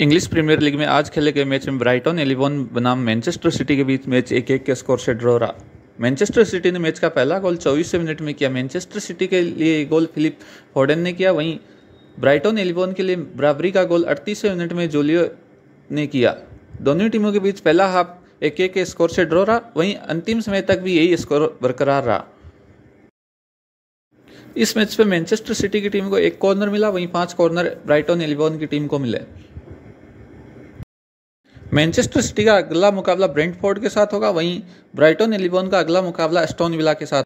English premiere league में आज खेले गए मैच में ब्राइटन एलिवन बनाम मैनचेस्टर सिटी के बीच मैच एक एक के स्कोर से ड्रॉ रहा मैनचेस्टर सिटी ने मैच का पहला गोल चौबीसवें मिनट में किया मैनचेस्टर सिटी के लिए गोल फिलिप फोर्डन ने किया वहीं ब्राइटन एलिवन के लिए बराबरी का गोल अड़तीसवें मिनट में जोलियो ने किया दोनों टीमों के बीच पहला हाफ एक एक के स्कोर से ड्रॉ रहा वहीं अंतिम समय तक भी यही स्कोर बरकरार रहा इस मैच में मैनचेस्टर सिटी की टीम को एक कॉर्नर मिला वहीं पांच कॉर्नर ब्राइटन एलिवन की टीम को मिले मैनचेस्टर सिटी का अगला मुकाबला ब्रेंटफोर्ड के साथ होगा वहीं ब्राइटन एलिबोन का अगला मुकाबला स्टोन विला के साथ